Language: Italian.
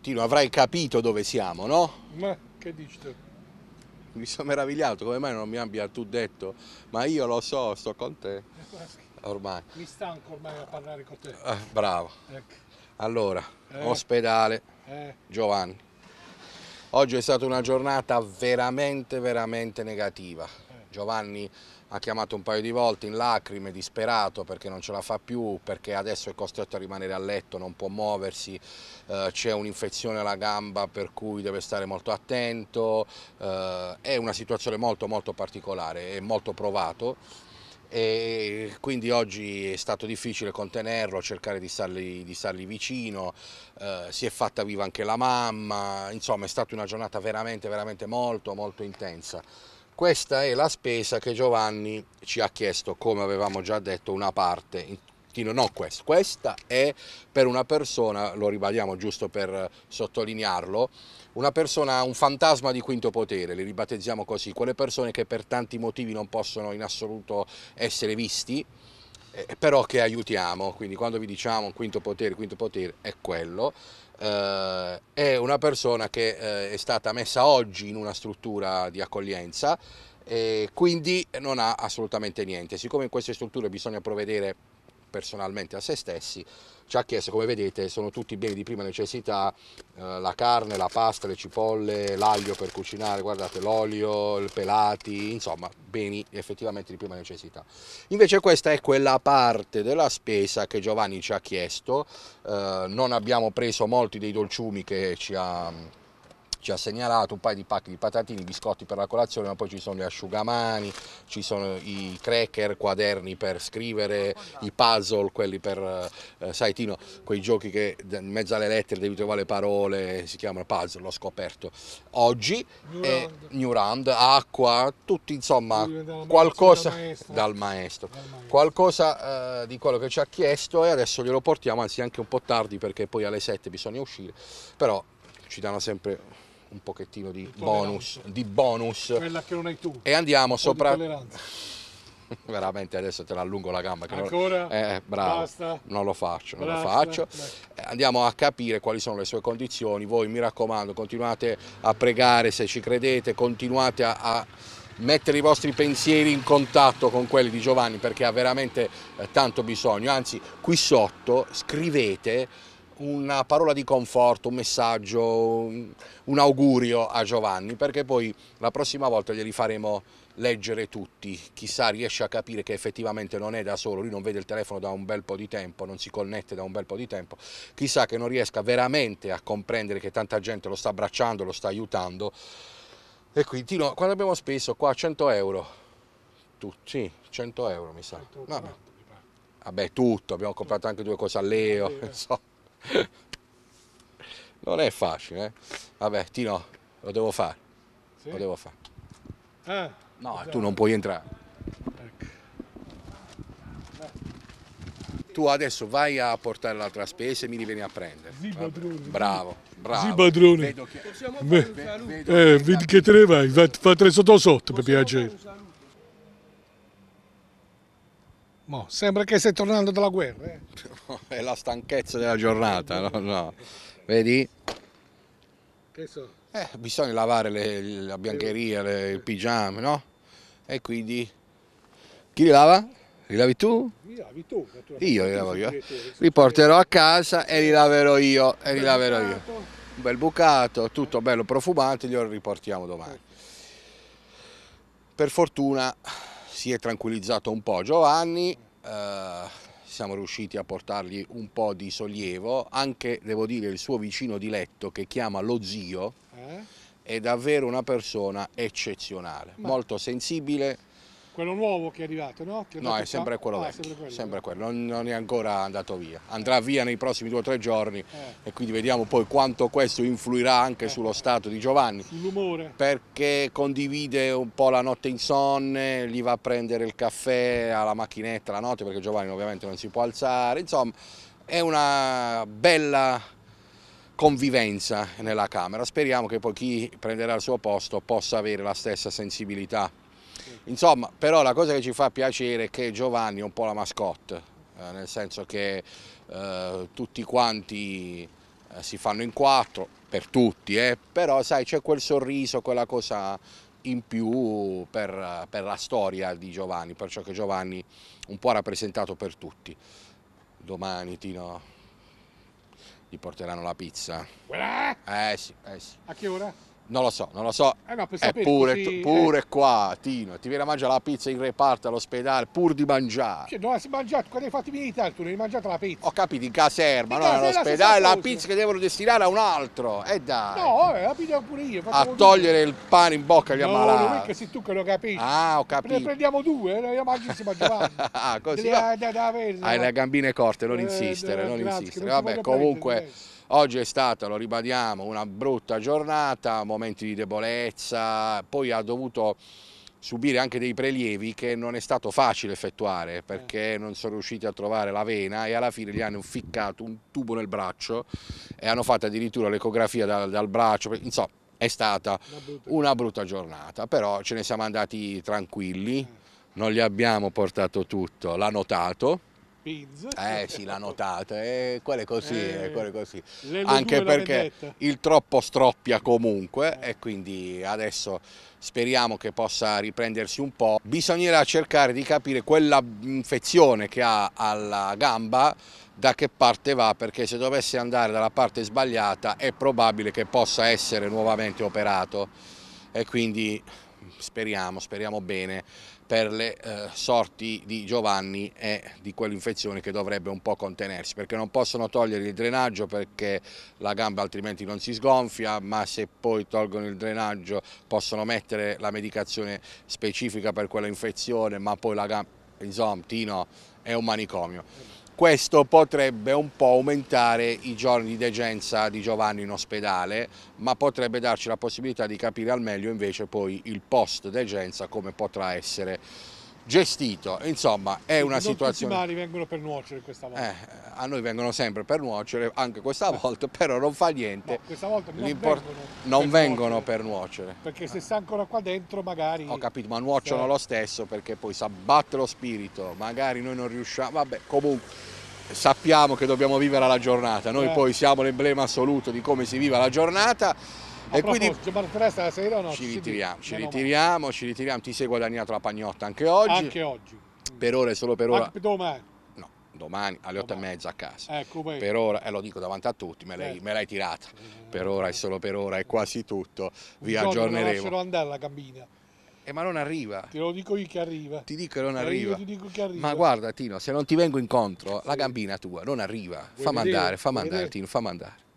Tino, avrai capito dove siamo, no? Ma che dici tu? Mi sono meravigliato, come mai non mi abbia tu detto? Ma io lo so, sto con te. Ormai. Mi stanco ormai a parlare con te. Eh, bravo. Ecco. Allora, eh. ospedale, eh. Giovanni. Oggi è stata una giornata veramente, veramente negativa. Eh. Giovanni ha chiamato un paio di volte in lacrime, disperato perché non ce la fa più, perché adesso è costretto a rimanere a letto, non può muoversi, eh, c'è un'infezione alla gamba per cui deve stare molto attento, eh, è una situazione molto molto particolare, è molto provato e quindi oggi è stato difficile contenerlo, cercare di stargli, di stargli vicino, eh, si è fatta viva anche la mamma, insomma è stata una giornata veramente veramente molto molto intensa. Questa è la spesa che Giovanni ci ha chiesto, come avevamo già detto, una parte. No, questa. questa è per una persona, lo ribadiamo giusto per sottolinearlo, una persona, un fantasma di quinto potere, li ribattezziamo così, quelle persone che per tanti motivi non possono in assoluto essere visti, eh, però che aiutiamo, quindi quando vi diciamo quinto potere, quinto potere è quello, eh, è una persona che eh, è stata messa oggi in una struttura di accoglienza e quindi non ha assolutamente niente. Siccome in queste strutture bisogna provvedere personalmente a se stessi, ci ha chiesto, come vedete, sono tutti beni di prima necessità, eh, la carne, la pasta, le cipolle, l'aglio per cucinare, guardate, l'olio, il pelati, insomma, beni effettivamente di prima necessità. Invece questa è quella parte della spesa che Giovanni ci ha chiesto, eh, non abbiamo preso molti dei dolciumi che ci ha ci ha segnalato un paio di pacchi di patatini, biscotti per la colazione, ma poi ci sono gli asciugamani, ci sono i cracker, quaderni per scrivere, i puzzle, quelli per, eh, eh sai Tino, quei giochi che in mezzo alle lettere devi trovare le parole, si chiamano puzzle, l'ho scoperto oggi. New, round. New round, acqua, tutti insomma qualcosa dal maestro, dal maestro, qualcosa eh, di quello che ci ha chiesto e adesso glielo portiamo, anzi anche un po' tardi perché poi alle 7 bisogna uscire, però ci danno sempre un pochettino di bonus, di bonus. Quella che non hai tu. E andiamo sopra... Veramente adesso te l'allungo la gamba. Che Ancora? Non... Eh, bravo. Basta. Non lo faccio, non Basta. lo faccio. Basta. Eh, andiamo a capire quali sono le sue condizioni. Voi mi raccomando, continuate a pregare se ci credete, continuate a, a mettere i vostri pensieri in contatto con quelli di Giovanni perché ha veramente eh, tanto bisogno. Anzi, qui sotto scrivete una parola di conforto, un messaggio, un augurio a Giovanni, perché poi la prossima volta glieli faremo leggere tutti, chissà riesce a capire che effettivamente non è da solo, lui non vede il telefono da un bel po' di tempo, non si connette da un bel po' di tempo, chissà che non riesca veramente a comprendere che tanta gente lo sta abbracciando, lo sta aiutando e quindi no, quando abbiamo speso qua 100 euro, tutti, 100 euro mi sa, vabbè, vabbè tutto, abbiamo comprato anche due cose a Leo, insomma. non è facile, eh? Vabbè, Tino, lo devo fare. Sì? Lo devo fare. Ah, no, tu non puoi entrare. Ecco. Tu adesso vai a portare l'altra spesa e mi vieni a prendere. Sì, padrone. Bravo, bravo. Sì, padrone. Vedo che... Possiamo fare un saluto. Eh, vedi che te ne vai, fate sotto sotto per piacere. Mo, sembra che stai tornando dalla guerra. Eh? È la stanchezza della giornata, no? no. Vedi? Che so? Eh, bisogna lavare le, la biancheria, le, il pigiama, no? E quindi chi li lava? Li lavi tu? Li lavi tu, Io li lavo io. Li porterò a casa e li laverò io. E li laverò io. Un bel bucato, tutto bello profumato, glielo riportiamo domani. Per fortuna si è tranquillizzato un po' Giovanni, eh, siamo riusciti a portargli un po' di sollievo, anche devo dire il suo vicino di letto che chiama lo zio, eh? è davvero una persona eccezionale, Ma... molto sensibile, quello nuovo che è arrivato, no? Che è no, è sempre, quello ah, è sempre quello sempre quello, non, non, è ancora andato via. Andrà via nei prossimi due o tre giorni eh. e quindi vediamo poi quanto questo influirà anche eh. sullo stato di Giovanni. L'umore. Perché condivide un po' la notte insonne, gli va a prendere il caffè alla macchinetta la notte perché Giovanni ovviamente non si può alzare, insomma è una bella convivenza nella Camera. Speriamo che poi chi prenderà il suo posto possa avere la stessa sensibilità Insomma, però la cosa che ci fa piacere è che Giovanni è un po' la mascotte, eh, nel senso che eh, tutti quanti eh, si fanno in quattro, per tutti, eh, però sai c'è quel sorriso, quella cosa in più per, per, la storia di Giovanni, perciò che Giovanni un po' ha rappresentato per tutti. Domani Tino gli porteranno la pizza. Eh sì, eh sì. A che ora? Non lo so, non lo so. Eh no, Eppure così... pure eh. qua, Tino, ti viene a mangiare la pizza in reparto all'ospedale pur di mangiare. Cioè, dove si mangiato? Quando hai fatto militare tu non hai mangiato la pizza. Ho capito, in caserma, no, all'ospedale la, pizza che devono destinare a un altro. E eh dai. No, vabbè, eh, la pizza pure io. A togliere due. il pane in bocca agli no, ammalati. No, non è che sei tu che lo capisci. Ah, ho capito. Ne prendiamo due, ne mangi si mangiare. ah, così. Deve, deve, deve, Hai le gambine corte, non eh, insistere, non insistere. Vabbè, comunque... Oggi è stata, lo ribadiamo, una brutta giornata, momenti di debolezza, poi ha dovuto subire anche dei prelievi che non è stato facile effettuare eh. perché non sono riusciti a trovare la vena e alla fine gli hanno ficcato un tubo nel braccio e hanno fatto addirittura l'ecografia dal, dal braccio, insomma è stata una brutta giornata, però ce ne siamo andati tranquilli, eh. non gli abbiamo portato tutto, l'ha notato, Pizza. Eh sì, l'ha notata, eh, quello è così, eh, eh. quello è così. Anche perché il troppo stroppia comunque eh. e quindi adesso speriamo che possa riprendersi un po'. Bisognerà cercare di capire quella infezione che ha alla gamba da che parte va perché se dovesse andare dalla parte sbagliata è probabile che possa essere nuovamente operato e quindi speriamo, speriamo bene, per le eh, sorti di Giovanni e di quell'infezione che dovrebbe un po' contenersi, perché non possono togliere il drenaggio perché la gamba altrimenti non si sgonfia, ma se poi tolgono il drenaggio possono mettere la medicazione specifica per quella infezione, ma poi la gamba, insomma, Tino è un manicomio. Questo potrebbe un po' aumentare i giorni di degenza di Giovanni in ospedale, ma potrebbe darci la possibilità di capire al meglio invece poi il post degenza come potrà essere gestito, insomma è una non situazione... tutti i mali vengono per nuocere questa volta. Eh, a noi vengono sempre per nuocere, anche questa eh. volta, però non fa niente. No, questa volta non vengono, non per, vengono nuocere. per nuocere. Perché se eh. sta ancora qua dentro magari... Ho capito, ma nuociono se... lo stesso perché poi si abbatte lo spirito, magari noi non riusciamo, vabbè comunque sappiamo che dobbiamo vivere la giornata, noi eh. poi siamo l'emblema assoluto di come si vive la giornata e quindi stasera no? Ci ritiriamo, ci ritiriamo, ci ritiriamo. Ti sei guadagnato la pagnotta anche oggi. Anche oggi. Per ora e solo per ora. Anche domani domani alle otto e mezza a casa. Ecco, per ora, e eh, lo dico davanti a tutti, eh. me l'hai, tirata. Per ora e solo per ora è quasi tutto. Vi Un aggiorneremo. Lascerò andare la cabina. Eh, ma non arriva. Te lo dico io che arriva. Ti dico che non eh, arriva. Io, che arriva. Ma guarda Tino, se non ti vengo incontro, sì. la gambina tua non arriva. Vuoi fa vedere? mandare, fa mandare Tino, fa mandare.